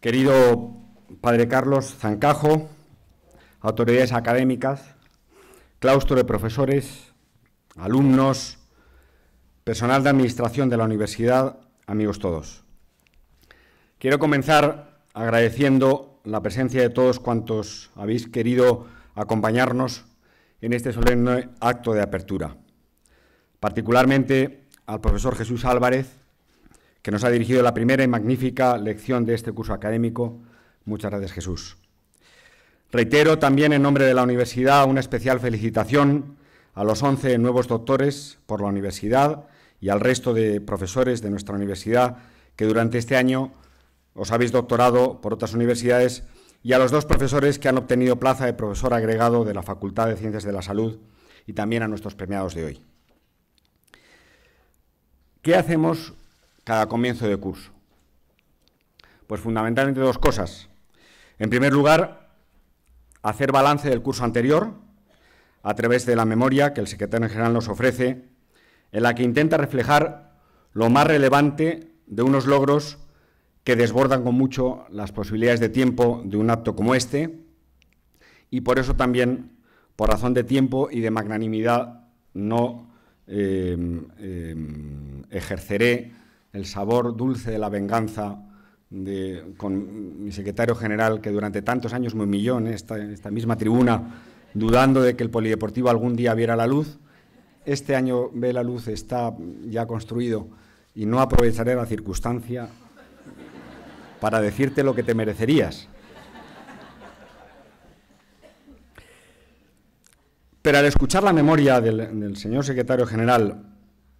Querido Padre Carlos Zancajo, autoridades académicas, claustro de profesores, alumnos, personal de administración de la universidad, amigos todos. Quiero comenzar agradeciendo la presencia de todos cuantos habéis querido acompañarnos en este solemne acto de apertura, particularmente al profesor Jesús Álvarez, que nos ha dirigido la primera y magnífica lección de este curso académico. Muchas gracias, Jesús. Reitero también en nombre de la universidad una especial felicitación a los 11 nuevos doctores por la universidad y al resto de profesores de nuestra universidad que durante este año os habéis doctorado por otras universidades y a los dos profesores que han obtenido plaza de profesor agregado de la Facultad de Ciencias de la Salud y también a nuestros premiados de hoy. ¿Qué hacemos cada comienzo de curso? Pues fundamentalmente dos cosas. En primer lugar, hacer balance del curso anterior a través de la memoria que el secretario general nos ofrece, en la que intenta reflejar lo más relevante de unos logros que desbordan con mucho las posibilidades de tiempo de un acto como este y por eso también, por razón de tiempo y de magnanimidad, no eh, eh, ejerceré el sabor dulce de la venganza con mi secretario general, que durante tantos años me humilló en esta, esta misma tribuna, dudando de que el polideportivo algún día viera la luz. Este año ve la luz, está ya construido y no aprovecharé la circunstancia para decirte lo que te merecerías. Pero al escuchar la memoria del, del señor secretario general,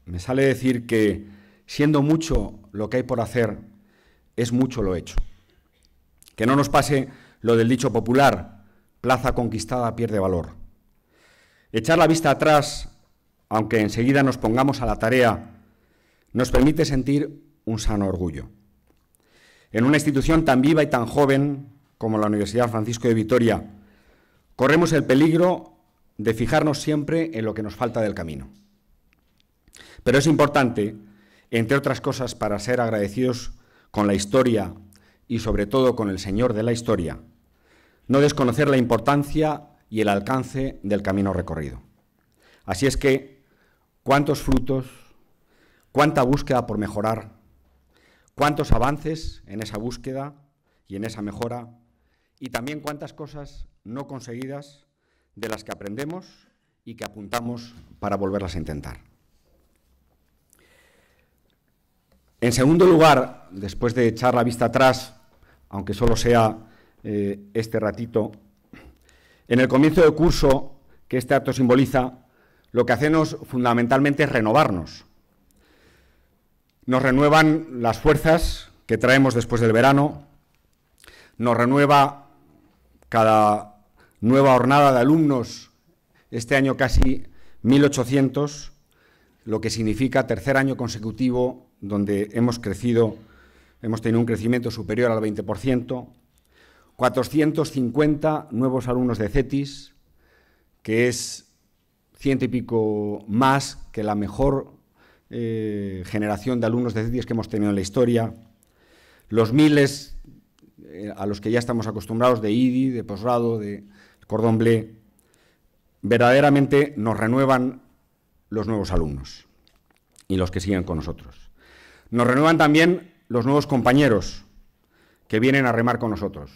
me sale decir que siendo mucho lo que hay por hacer, es mucho lo hecho. Que no nos pase lo del dicho popular, plaza conquistada pierde valor. Echar la vista atrás, aunque enseguida nos pongamos a la tarea, nos permite sentir un sano orgullo. En una institución tan viva y tan joven como la Universidad Francisco de Vitoria, corremos el peligro de fijarnos siempre en lo que nos falta del camino. Pero es importante entre otras cosas para ser agradecidos con la historia y sobre todo con el Señor de la historia, no desconocer la importancia y el alcance del camino recorrido. Así es que, cuántos frutos, cuánta búsqueda por mejorar, cuántos avances en esa búsqueda y en esa mejora, y también cuántas cosas no conseguidas de las que aprendemos y que apuntamos para volverlas a intentar. En segundo lugar, después de echar la vista atrás, aunque solo sea eh, este ratito, en el comienzo del curso que este acto simboliza, lo que hacemos fundamentalmente es renovarnos. Nos renuevan las fuerzas que traemos después del verano, nos renueva cada nueva jornada de alumnos, este año casi 1.800, lo que significa tercer año consecutivo donde hemos crecido, hemos tenido un crecimiento superior al 20%, 450 nuevos alumnos de CETIS, que es ciento y pico más que la mejor eh, generación de alumnos de CETIS que hemos tenido en la historia, los miles eh, a los que ya estamos acostumbrados de IDI, de posgrado, de cordón bleu, verdaderamente nos renuevan los nuevos alumnos y los que siguen con nosotros. Nos renuevan también los nuevos compañeros que vienen a remar con nosotros.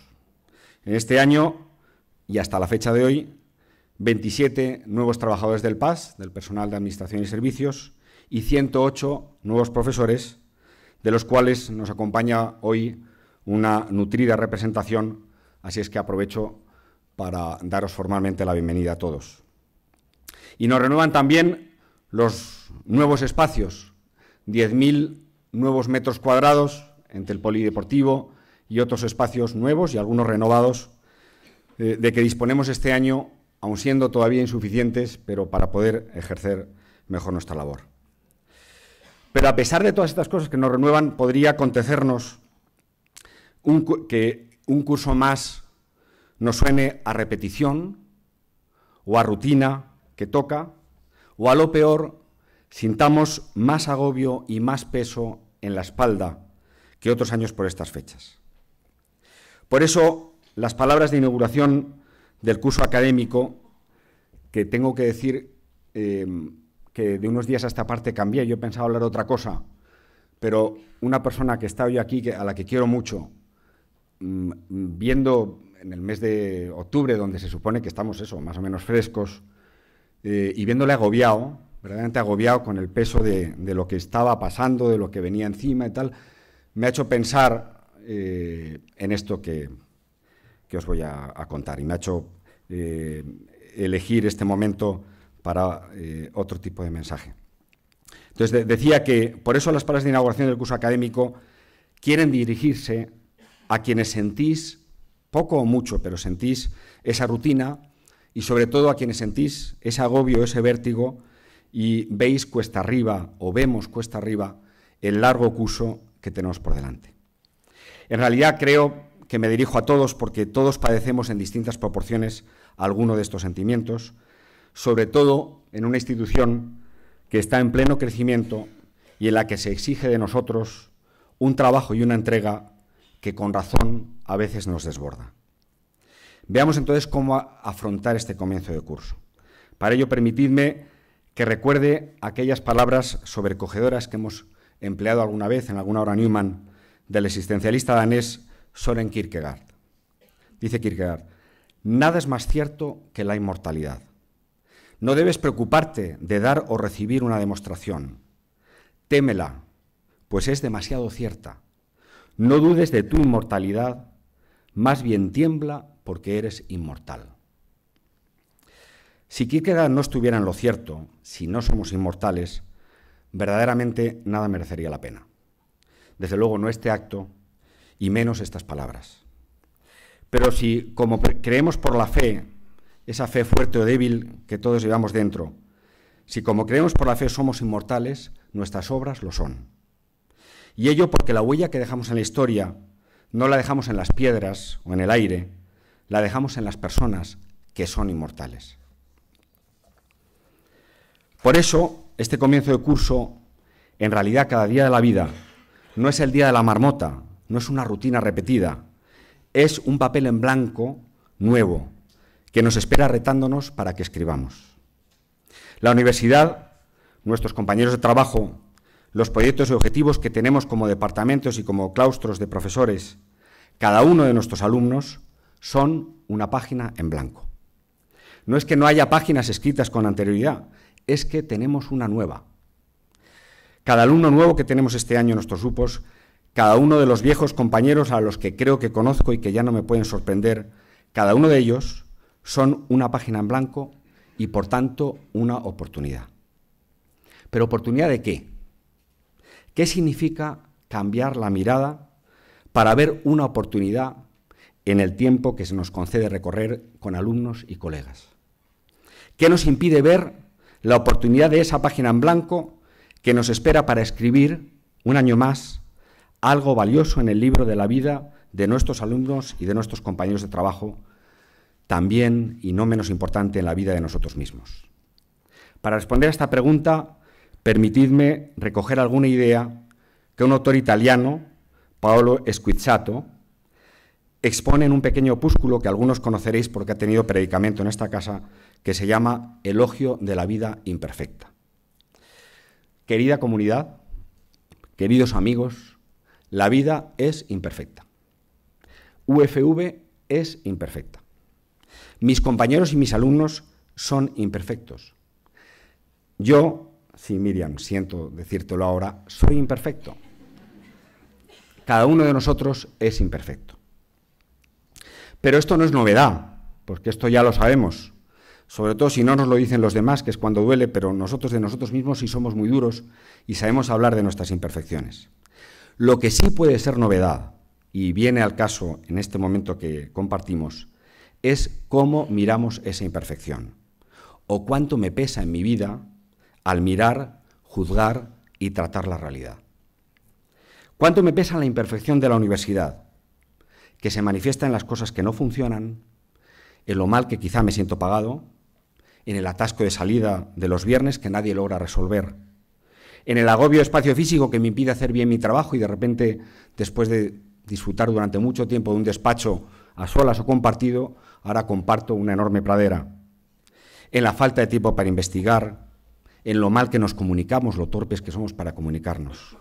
En este año y hasta la fecha de hoy, 27 nuevos trabajadores del PAS, del personal de Administración y Servicios, y 108 nuevos profesores, de los cuales nos acompaña hoy una nutrida representación, así es que aprovecho para daros formalmente la bienvenida a todos. Y nos renuevan también los nuevos espacios, 10.000 nuevos metros cuadrados entre el polideportivo y otros espacios nuevos y algunos renovados, eh, de que disponemos este año, aun siendo todavía insuficientes, pero para poder ejercer mejor nuestra labor. Pero a pesar de todas estas cosas que nos renuevan, podría acontecernos que un curso más nos suene a repetición o a rutina que toca o a lo peor, sintamos más agobio y más peso en la espalda que otros años por estas fechas. Por eso, las palabras de inauguración del curso académico, que tengo que decir em, que de unos días a esta parte cambié, yo pensaba hablar otra cosa, pero una persona que está hoy aquí, a la que quiero mucho, mm, viendo en el mes de octubre, donde se supone que estamos eso, más o menos frescos, eh, y viéndole agobiado, verdaderamente agobiado con el peso de, lo que estaba pasando, de lo que venía encima y tal, me ha hecho pensar eh, en esto que, os voy a, contar y me ha hecho eh, elegir este momento para otro tipo de mensaje. Entonces decía que por eso las palabras de inauguración del curso académico quieren dirigirse a quienes sentís, poco o mucho, pero sentís esa rutina, y sobre todo a quienes sentís ese agobio, ese vértigo y veis cuesta arriba o vemos cuesta arriba el largo curso que tenemos por delante. En realidad creo que me dirijo a todos porque todos padecemos en distintas proporciones alguno de estos sentimientos, sobre todo en una institución que está en pleno crecimiento y en la que se exige de nosotros un trabajo y una entrega que con razón a veces nos desborda. Veamos entonces cómo afrontar este comienzo de curso. Para ello, permitidme que recuerde aquellas palabras sobrecogedoras que hemos empleado alguna vez en alguna hora Newman del existencialista danés Soren Kierkegaard. Dice Kierkegaard, nada es más cierto que la inmortalidad. No debes preocuparte de dar o recibir una demostración. Témela, pues es demasiado cierta. No dudes de tu inmortalidad, más bien tiembla porque eres inmortal. Si Kierkegaard no estuviera en lo cierto, si no somos inmortales, verdaderamente nada merecería la pena. Desde luego no este acto y menos estas palabras. Pero si, como creemos por la fe, esa fe fuerte o débil que todos llevamos dentro, si como creemos por la fe somos inmortales, nuestras obras lo son. Y ello porque la huella que dejamos en la historia no la dejamos en las piedras o en el aire, la dejamos en las personas que son inmortales. Por eso, este comienzo de curso, en realidad cada día de la vida, no es el día de la marmota, no es una rutina repetida, es un papel en blanco nuevo que nos espera retándonos para que escribamos. La universidad, nuestros compañeros de trabajo, los proyectos y objetivos que tenemos como departamentos y como claustros de profesores, cada uno de nuestros alumnos, son una página en blanco. No es que no haya páginas escritas con anterioridad, es que tenemos una nueva. Cada alumno nuevo que tenemos este año en nuestros grupos, cada uno de los viejos compañeros a los que creo que conozco y que ya no me pueden sorprender, cada uno de ellos son una página en blanco y por tanto una oportunidad. ¿Pero oportunidad de qué? ¿Qué significa cambiar la mirada para ver una oportunidad en el tiempo que se nos concede recorrer con alumnos y colegas. ¿Qué nos impide ver la oportunidad de esa página en blanco que nos espera para escribir, un año más, algo valioso en el libro de la vida de nuestros alumnos y de nuestros compañeros de trabajo, también y no menos importante en la vida de nosotros mismos? Para responder a esta pregunta, permitidme recoger alguna idea que un autor italiano, Paolo Squizzato, exponen un pequeño opúsculo que algunos conoceréis porque ha tenido predicamento en esta casa, que se llama Elogio de la vida imperfecta. Querida comunidad, queridos amigos, la vida es imperfecta. UFV es imperfecta. Mis compañeros y mis alumnos son imperfectos. Yo, sí Miriam, siento decírtelo ahora, soy imperfecto. Cada uno de nosotros es imperfecto. Pero esto no es novedad, porque esto ya lo sabemos. Sobre todo si no nos lo dicen los demás, que es cuando duele, pero nosotros de nosotros mismos sí somos muy duros y sabemos hablar de nuestras imperfecciones. Lo que sí puede ser novedad, y viene al caso en este momento que compartimos, es cómo miramos esa imperfección, o cuánto me pesa en mi vida al mirar, juzgar y tratar la realidad. ¿Cuánto me pesa la imperfección de la universidad? que se manifiesta en las cosas que no funcionan, en lo mal que quizá me siento pagado, en el atasco de salida de los viernes que nadie logra resolver, en el agobio espacio físico que me impide hacer bien mi trabajo y de repente, después de disfrutar durante mucho tiempo de un despacho a solas o compartido, ahora comparto una enorme pradera, en la falta de tiempo para investigar, en lo mal que nos comunicamos, lo torpes que somos para comunicarnos.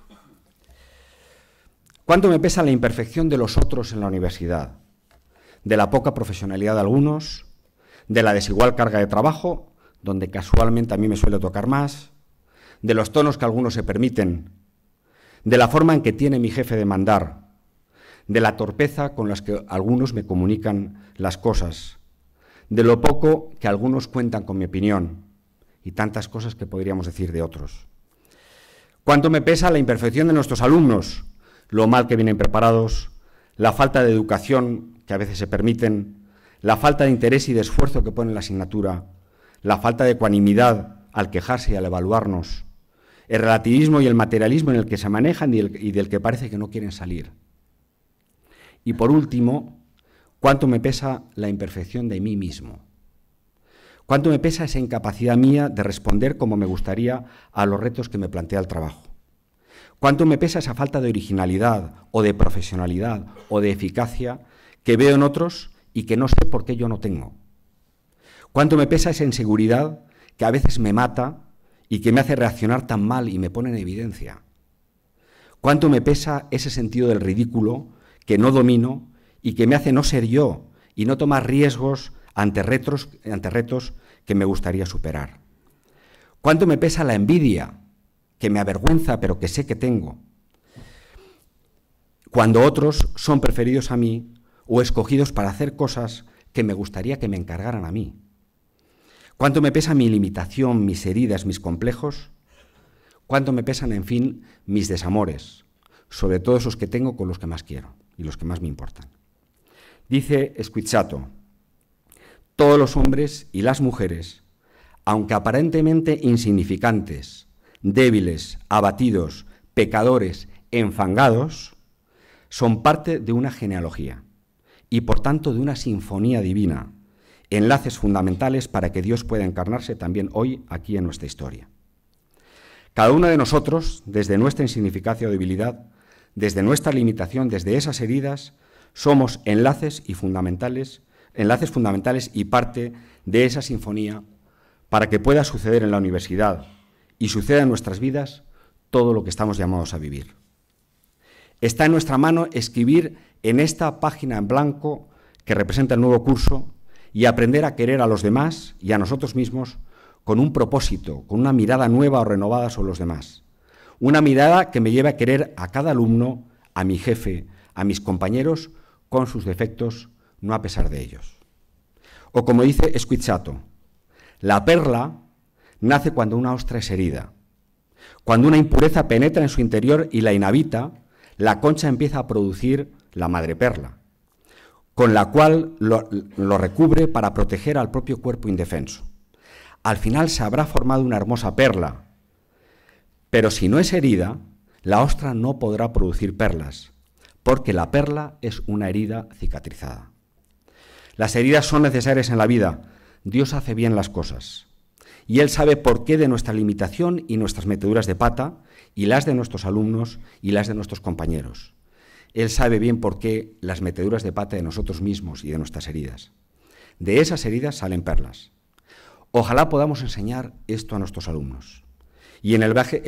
¿Cuánto me pesa la imperfección de los otros en la universidad? De la poca profesionalidad de algunos, de la desigual carga de trabajo, donde casualmente a mí me suele tocar más, de los tonos que algunos se permiten, de la forma en que tiene mi jefe de mandar, de la torpeza con las que algunos me comunican las cosas, de lo poco que algunos cuentan con mi opinión y tantas cosas que podríamos decir de otros. ¿Cuánto me pesa la imperfección de nuestros alumnos? lo mal que vienen preparados, la falta de educación que a veces se permiten, la falta de interés y de esfuerzo que pone la asignatura, la falta de ecuanimidad al quejarse y al evaluarnos, el relativismo y el materialismo en el que se manejan y, y del que parece que no quieren salir. Y por último, cuánto me pesa la imperfección de mí mismo. ¿Cuánto me pesa esa incapacidad mía de responder como me gustaría a los retos que me plantea el trabajo? ¿Cuánto me pesa esa falta de originalidad o de profesionalidad o de eficacia que veo en otros y que no sé por qué yo no tengo? ¿Cuánto me pesa esa inseguridad que a veces me mata y que me hace reaccionar tan mal y me pone en evidencia? ¿Cuánto me pesa ese sentido del ridículo que no domino y que me hace no ser yo y no tomar riesgos ante retos, ante retos que me gustaría superar? ¿Cuánto me pesa la envidia que me avergüenza pero que sé que tengo, cuando otros son preferidos a mí o escogidos para hacer cosas que me gustaría que me encargaran a mí. Cuánto me pesa mi limitación, mis heridas, mis complejos, cuánto me pesan, en fin, mis desamores, sobre todo esos que tengo con los que más quiero y los que más me importan. Dice Esquichato, todos los hombres y las mujeres, aunque aparentemente insignificantes, débiles, abatidos, pecadores, enfangados, son parte de una genealogía y por tanto de una sinfonía divina, enlaces fundamentales para que Dios pueda encarnarse también hoy aquí en nuestra historia. Cada uno de nosotros, desde nuestra insignificancia o debilidad, desde nuestra limitación, desde esas heridas, somos enlaces y fundamentales, enlaces fundamentales y parte de esa sinfonía para que pueda suceder en la universidad, y suceda en nuestras vidas todo lo que estamos llamados a vivir. Está en nuestra mano escribir en esta página en blanco que representa el nuevo curso y aprender a querer a los demás y a nosotros mismos con un propósito, con una mirada nueva o renovada sobre los demás. Una mirada que me lleve a querer a cada alumno, a mi jefe, a mis compañeros, con sus defectos, no a pesar de ellos. O como dice Esquichato, la perla nace cuando una ostra es herida. Cuando una impureza penetra en su interior y la inhabita, la concha empieza a producir la madre perla, con la cual lo recubre para proteger al propio cuerpo indefenso. Al final se habrá formado una hermosa perla, pero si no es herida, la ostra no podrá producir perlas, porque la perla es una herida cicatrizada. Las heridas son necesarias en la vida. Dios hace bien las cosas y Él sabe por qué de nuestra limitación y nuestras meteduras de pata, y las de nuestros alumnos y las de nuestros compañeros. Él sabe bien por qué las meteduras de pata de nosotros mismos y de nuestras heridas. De esas heridas salen perlas. Ojalá podamos enseñar esto a nuestros alumnos y en el, viaje,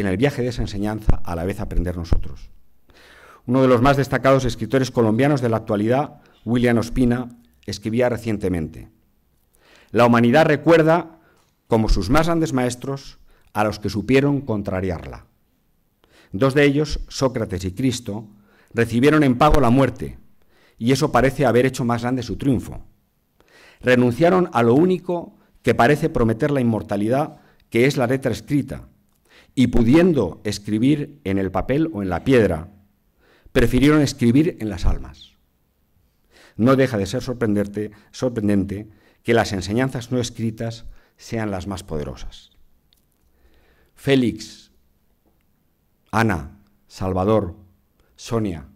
de esa enseñanza a la vez aprender nosotros. Uno de los más destacados escritores colombianos de la actualidad, William Ospina, escribía recientemente, La humanidad recuerda como sus más grandes maestros, a los que supieron contrariarla. Dos de ellos, Sócrates y Cristo, recibieron en pago la muerte, y eso parece haber hecho más grande su triunfo. Renunciaron a lo único que parece prometer la inmortalidad, que es la letra escrita, y pudiendo escribir en el papel o en la piedra, prefirieron escribir en las almas. No deja de ser sorprendente que las enseñanzas no escritas sean las más poderosas. Félix, Ana, Salvador, Sonia,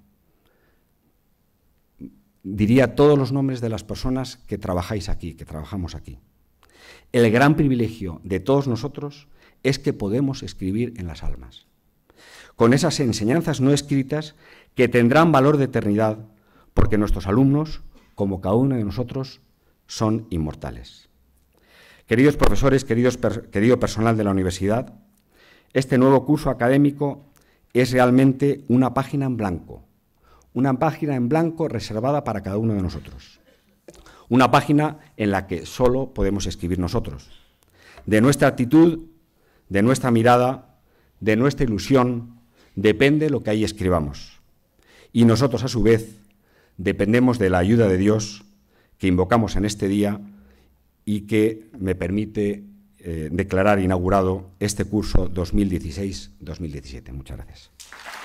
diría todos los nombres de las personas que trabajáis aquí, que trabajamos aquí. El gran privilegio de todos nosotros es que podemos escribir en las almas, con esas enseñanzas no escritas que tendrán valor de eternidad, porque nuestros alumnos, como cada uno de nosotros, son inmortales. Queridos profesores, querido personal de la universidad, este nuevo curso académico es realmente una página en blanco, una página en blanco reservada para cada uno de nosotros, una página en la que solo podemos escribir nosotros, de nuestra actitud, de nuestra mirada, de nuestra ilusión, depende lo que ahí escribamos. Y nosotros, a su vez, dependemos de la ayuda de Dios que invocamos en este día y que me permite eh, declarar inaugurado este curso 2016-2017. Muchas gracias.